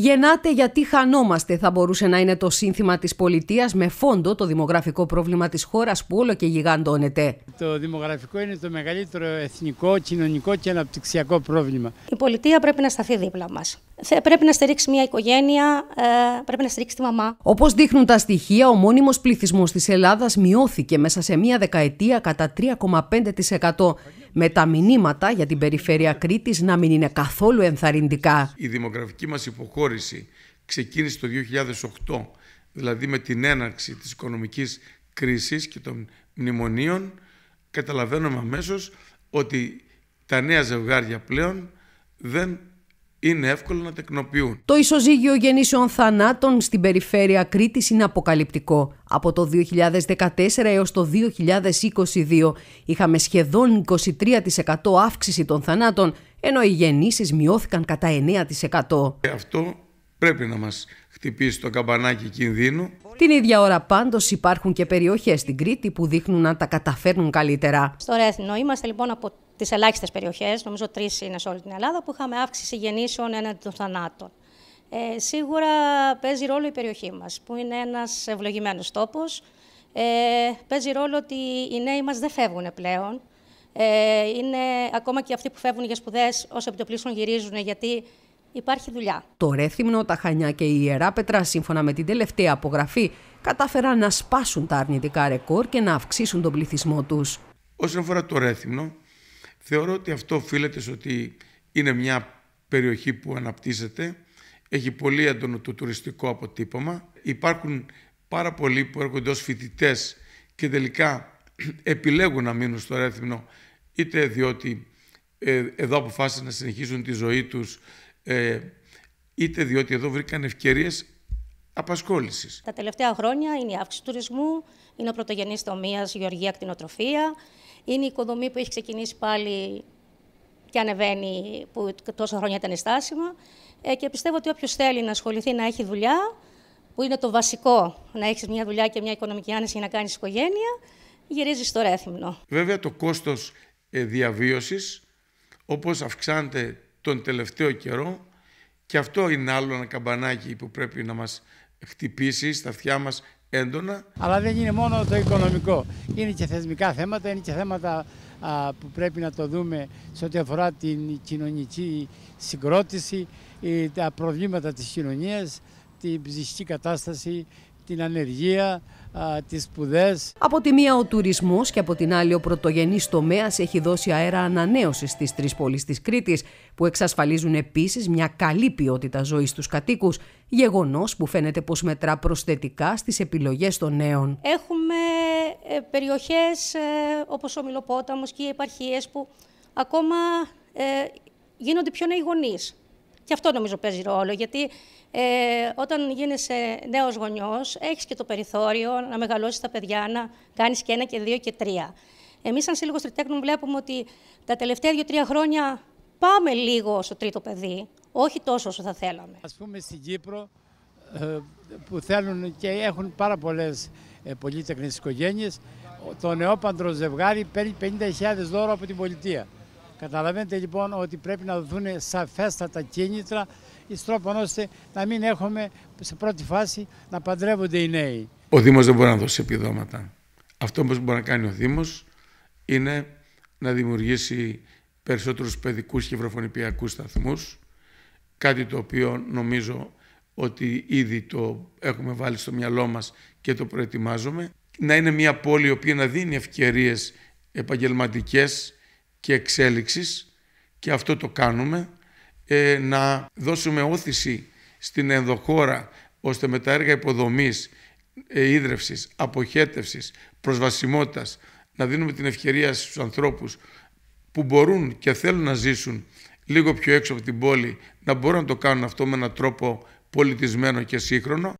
Γεννάτε γιατί χανόμαστε, θα μπορούσε να είναι το σύνθημα της πολιτείας με φόντο το δημογραφικό πρόβλημα της χώρας που όλο και γιγαντώνεται. Το δημογραφικό είναι το μεγαλύτερο εθνικό, κοινωνικό και αναπτυξιακό πρόβλημα. Η πολιτεία πρέπει να σταθεί δίπλα μας πρέπει να στηρίξει μια οικογένεια, ε, πρέπει να στηρίξει τη μαμά. Όπως δείχνουν τα στοιχεία, ο μόνιμος πληθυσμός της Ελλάδας μειώθηκε μέσα σε μια δεκαετία κατά 3,5%. Με τα μηνύματα για την περιφέρεια Κρήτης να μην είναι καθόλου ενθαρρυντικά. Η δημογραφική μας υποχώρηση ξεκίνησε το 2008, δηλαδή με την έναρξη της οικονομικής κρίσης και των μνημονίων, καταλαβαίνουμε αμέσως ότι τα νέα ζευγάρια πλέον δεν είναι εύκολο να τεκνοποιούν. Το ισοζύγιο γεννήσεων θανάτων στην περιφέρεια Κρήτης είναι αποκαλυπτικό. Από το 2014 έως το 2022 είχαμε σχεδόν 23% αύξηση των θανάτων, ενώ οι γεννήσεις μειώθηκαν κατά 9%. Ε, αυτό πρέπει να μας χτυπήσει το καμπανάκι κινδύνου. Την ίδια ώρα πάντως υπάρχουν και περιοχές στην Κρήτη που δείχνουν να τα καταφέρνουν καλύτερα. Στο Ρέθινο είμαστε λοιπόν από τις ελάχιστες περιοχές, νομίζω τρεις είναι σε όλη την Ελλάδα, που είχαμε αύξηση γεννήσεων έναντι των θανάτων. Ε, σίγουρα παίζει ρόλο η περιοχή μας, που είναι ένας ευλογημένος τόπος. Ε, παίζει ρόλο ότι οι νέοι μας δεν φεύγουν πλέον. Ε, είναι ακόμα και αυτοί που φεύγουν για σπουδές, ως επιτοπλίστων γυρίζουν, γιατί υπάρχει δουλειά. Το Ρέθυμνο, τα Χανιά και η Ιερά Πετρά, σύμφωνα με την τελευταία απογραφή, κατάφεραν να σπάσουν τα αρνητικά ρεκόρ και να αυξήσουν τον πληθυσμό τους. Όσον αφορά το Ρέθυμνο, Θεωρώ ότι αυτό οφείλεται σε ότι είναι μια περιοχή που αναπτύσσεται, έχει πολύ έντονο το τουριστικό αποτύπωμα. Υπάρχουν πάρα πολλοί που έρχονται ως φοιτητές και τελικά επιλέγουν να μείνουν στο Ρέθυμνο είτε διότι ε, εδώ αποφάσισαν να συνεχίσουν τη ζωή τους ε, είτε διότι εδώ βρήκαν ευκαιρίες απασχόλησης. Τα τελευταία χρόνια είναι η αύξηση του τουρισμού, είναι ο πρωτογενής τομείας γεωργία κτηνοτροφία, είναι η οικοδομή που έχει ξεκινήσει πάλι και ανεβαίνει που τόσα χρόνια ήταν στάσιμα ε, και πιστεύω ότι όποιος θέλει να ασχοληθεί να έχει δουλειά, που είναι το βασικό να εχει μια δουλειά και μια οικονομική άνεση για να κάνεις οικογένεια, γυρίζει στο Ρέθυμνο. Βέβαια το κόστος ε, διαβίωσης, όπως αυξάνεται τον τελευταίο καιρό, και αυτό είναι άλλο ένα καμπανάκι που πρέπει να μας χτυπήσει στα αυτιά μας έντονα. Αλλά δεν είναι μόνο το οικονομικό. Είναι και θεσμικά θέματα, είναι και θέματα που πρέπει να το δούμε σε ό,τι αφορά την κοινωνική συγκρότηση, ε, τα προβλήματα της κοινωνίας, την ψυχική κατάσταση, την ανεργία, τις σπουδές. Από τη μία ο τουρισμός και από την άλλη ο πρωτογενής τομέας έχει δώσει αέρα ανανέωσης στις τρεις πόλεις της Κρήτης που εξασφαλίζουν επίσης μια καλή ποιότητα ζωής στους κατοίκους γεγονός που φαίνεται πως μετρά προσθετικά στις επιλογές των νέων. Έχουμε ε, περιοχές ε, όπως ο Μιλοπόταμος και οι επαρχίες που ακόμα ε, γίνονται πιο γονείς. Και αυτό νομίζω παίζει ρόλο, γιατί ε, όταν γίνεσαι νέος γονιός, έχεις και το περιθώριο να μεγαλώσεις τα παιδιά, να κάνεις και ένα και δύο και τρία. Εμείς σαν Σύλλογος Τριτέκνων βλέπουμε ότι τα τελευταία δύο-τρία χρόνια πάμε λίγο στο τρίτο παιδί, όχι τόσο όσο θα θέλαμε. Ας πούμε στην Κύπρο ε, που θέλουν και έχουν πάρα πολλές ε, πολίτεχνες οικογένειες, το νεόπαντρο ζευγάρι παίρνει 50.000 δώρο από την πολιτεία. Καταλαβαίνετε λοιπόν ότι πρέπει να δοθούν σαφέστατα κίνητρα εις τρόπον ώστε να μην έχουμε σε πρώτη φάση να παντρεύονται οι νέοι. Ο Δήμος δεν μπορεί να δώσει επιδόματα. Αυτό που μπορεί να κάνει ο Δήμος είναι να δημιουργήσει περισσότερους παιδικούς και ευρωφωνηπιακούς σταθμούς, κάτι το οποίο νομίζω ότι ήδη το έχουμε βάλει στο μυαλό μας και το προετοιμάζουμε. Να είναι μια πόλη η οποία να δίνει ευκαιρίες επαγγελματικές και εξέλιξης και αυτό το κάνουμε, ε, να δώσουμε όθηση στην ενδοχώρα ώστε με τα έργα υποδομής, ε, ίδρευσης, αποχέτευσης, προσβασιμότητας να δίνουμε την ευκαιρία στους ανθρώπους που μπορούν και θέλουν να ζήσουν λίγο πιο έξω από την πόλη να μπορούν να το κάνουν αυτό με έναν τρόπο πολιτισμένο και σύγχρονο